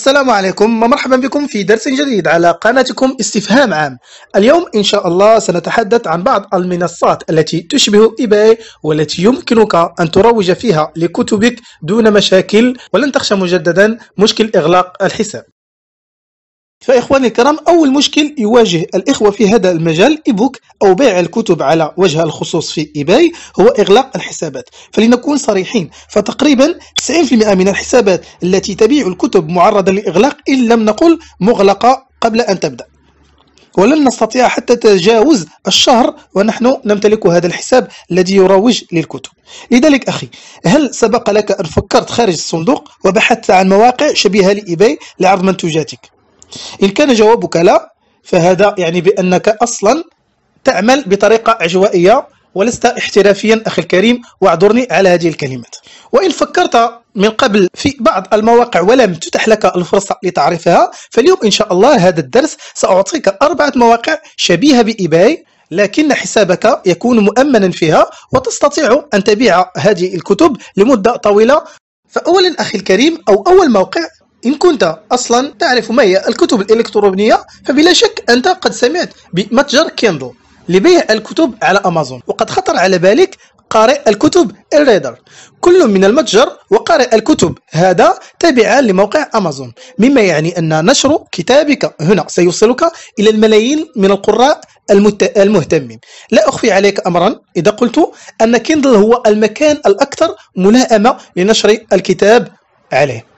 السلام عليكم ومرحبا بكم في درس جديد على قناتكم استفهام عام اليوم إن شاء الله سنتحدث عن بعض المنصات التي تشبه إيباي والتي يمكنك أن تروج فيها لكتبك دون مشاكل ولن تخشى مجددا مشكل إغلاق الحساب فإخواني الكرام أول مشكل يواجه الإخوة في هذا المجال إيبوك أو بيع الكتب على وجه الخصوص في إيباي هو إغلاق الحسابات فلنكون صريحين فتقريبا 90% من الحسابات التي تبيع الكتب معرضة لإغلاق إن لم نقل مغلقة قبل أن تبدأ ولن نستطيع حتى تجاوز الشهر ونحن نمتلك هذا الحساب الذي يروج للكتب لذلك أخي هل سبق لك أن فكرت خارج الصندوق وبحثت عن مواقع شبيهة لإيباي لعرض منتوجاتك إن كان جوابك لا فهذا يعني بأنك أصلا تعمل بطريقة عجوائية ولست احترافيا أخي الكريم واعذرني على هذه الكلمات وإن فكرت من قبل في بعض المواقع ولم تتح لك الفرصة لتعرفها فاليوم إن شاء الله هذا الدرس سأعطيك أربعة مواقع شبيهة بإيباي لكن حسابك يكون مؤمنا فيها وتستطيع أن تبيع هذه الكتب لمدة طويلة فأولا أخي الكريم أو أول موقع إن كنت أصلا تعرف ما هي الكتب الإلكترونية فبلا شك أنت قد سمعت بمتجر كيندل لبيع الكتب على أمازون وقد خطر على بالك قارئ الكتب الريدر كل من المتجر وقارئ الكتب هذا تابعا لموقع أمازون مما يعني أن نشر كتابك هنا سيوصلك إلى الملايين من القراء المت... المهتمين لا أخفي عليك أمرا إذا قلت أن كيندل هو المكان الأكثر ملائمة لنشر الكتاب عليه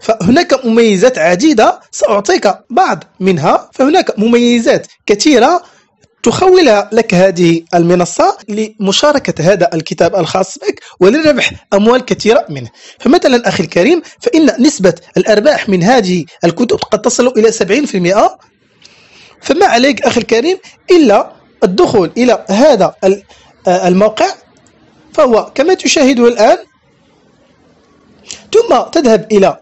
فهناك مميزات عديدة سأعطيك بعض منها فهناك مميزات كثيرة تخول لك هذه المنصة لمشاركة هذا الكتاب الخاص بك ولربح أموال كثيرة منه فمثلا أخي الكريم فإن نسبة الأرباح من هذه الكتب قد تصل إلى 70% فما عليك أخي الكريم إلا الدخول إلى هذا آه، الموقع فهو كما تشاهده الآن ثم تذهب إلى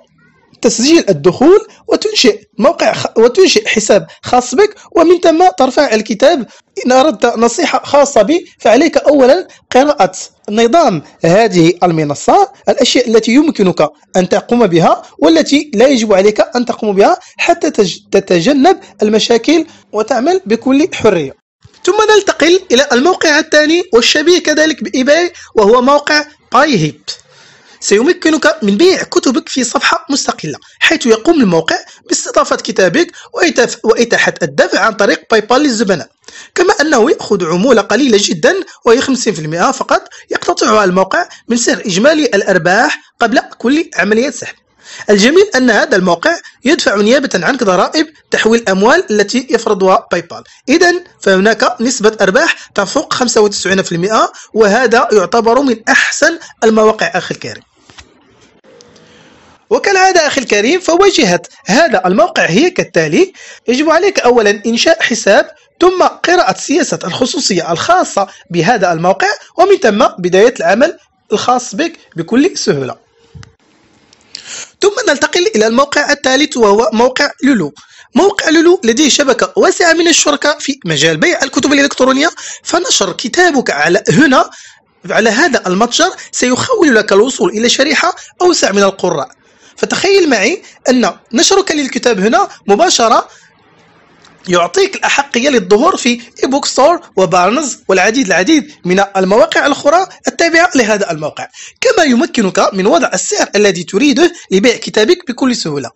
تسجيل الدخول وتنشئ موقع وتنشئ حساب خاص بك ومن ثم ترفع الكتاب إن أردت نصيحة خاصة بي فعليك أولا قراءة نظام هذه المنصة الأشياء التي يمكنك أن تقوم بها والتي لا يجب عليك أن تقوم بها حتى تتجنب المشاكل وتعمل بكل حرية ثم ننتقل إلى الموقع الثاني والشبيه كذلك بإيباي وهو موقع باي هيب سيمكنك من بيع كتبك في صفحة مستقلة حيث يقوم الموقع باستضافة كتابك وإتاحة الدفع عن طريق بايبال للزبناء كما أنه يأخذ عمولة قليلة جدا وهي 50% فقط يقتطعها الموقع من سعر إجمالي الأرباح قبل كل عملية سحب الجميل أن هذا الموقع يدفع نيابة عنك ضرائب تحويل الأموال التي يفرضها باي بال إذا فهناك نسبة أرباح تفوق 95% وهذا يعتبر من أحسن المواقع أخي الكريم وكالعادة أخي الكريم فواجهة هذا الموقع هي كالتالي يجب عليك أولا إنشاء حساب ثم قراءة سياسة الخصوصية الخاصة بهذا الموقع ومن ثم بداية العمل الخاص بك بكل سهولة ثم ننتقل إلى الموقع الثالث وهو موقع لولو موقع لولو لديه شبكة واسعة من الشركاء في مجال بيع الكتب الإلكترونية فنشر كتابك على هنا على هذا المتجر سيخول لك الوصول إلى شريحة أوسع من القراء فتخيل معي أن نشرك للكتاب هنا مباشرة يعطيك الأحقية للظهور في اي بوك ستور وبارنز والعديد العديد من المواقع الأخرى التابعة لهذا الموقع كما يمكنك من وضع السعر الذي تريده لبيع كتابك بكل سهولة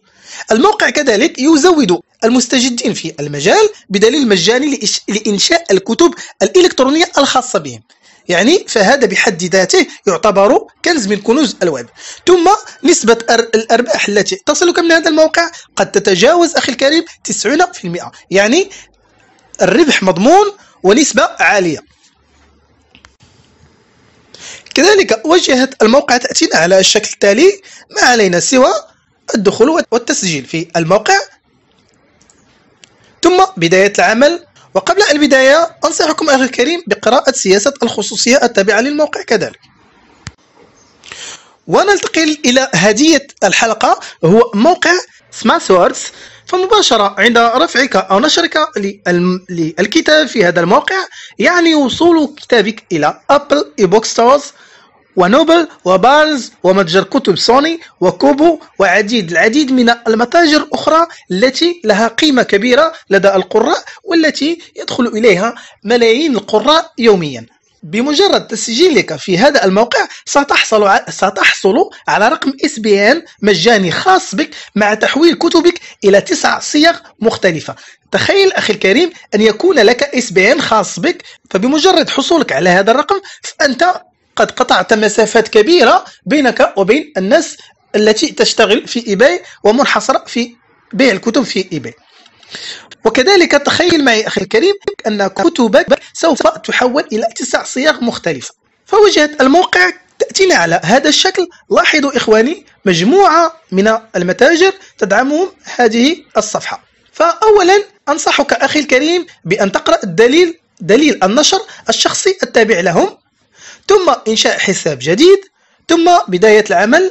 الموقع كذلك يزود المستجدين في المجال بدليل مجاني لإنشاء الكتب الإلكترونية الخاصة بهم يعني فهذا بحد ذاته يعتبر كنز من كنوز الويب ثم نسبة الأرباح التي تصلك من هذا الموقع قد تتجاوز أخي الكريم 90% يعني الربح مضمون ونسبة عالية كذلك وجهة الموقع تأتينا على الشكل التالي ما علينا سوى الدخول والتسجيل في الموقع ثم بداية العمل وقبل البداية أنصحكم أخي الكريم بقراءة سياسة الخصوصية التابعة للموقع كذلك وننتقل إلى هدية الحلقة هو موقع سمارت ووردز فمباشرة عند رفعك أو نشرك للكتاب في هذا الموقع يعني وصول كتابك إلى أبل إي بوك ستورز ونوبل وبارنز ومتجر كتب سوني وكوبو وعديد العديد من المتاجر الأخرى التي لها قيمة كبيرة لدى القراء والتي يدخل إليها ملايين القراء يوميا بمجرد تسجيلك في هذا الموقع ستحصل ستحصل على رقم اس بي ان مجاني خاص بك مع تحويل كتبك الى تسع صيغ مختلفه تخيل اخي الكريم ان يكون لك اس بي ان خاص بك فبمجرد حصولك على هذا الرقم فانت قد قطعت مسافات كبيرة بينك وبين الناس التي تشتغل في إيباي ومنحصرة في بيع الكتب في إيباي وكذلك تخيل معي أخي الكريم أن كتبك سوف تحول إلى تسع صياغ مختلفة فوجهت الموقع تأتينا على هذا الشكل لاحظوا إخواني مجموعة من المتاجر تدعمهم هذه الصفحة فأولا أنصحك أخي الكريم بأن تقرأ الدليل دليل النشر الشخصي التابع لهم ثم إنشاء حساب جديد ثم بداية العمل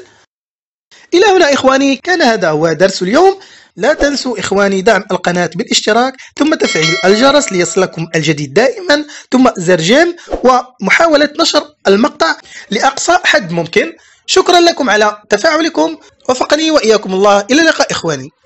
إلى هنا إخواني كان هذا هو درس اليوم لا تنسوا إخواني دعم القناة بالاشتراك ثم تفعيل الجرس ليصلكم الجديد دائما ثم زر جيم ومحاولة نشر المقطع لأقصى حد ممكن شكرا لكم على تفاعلكم وفقني وإياكم الله إلى اللقاء إخواني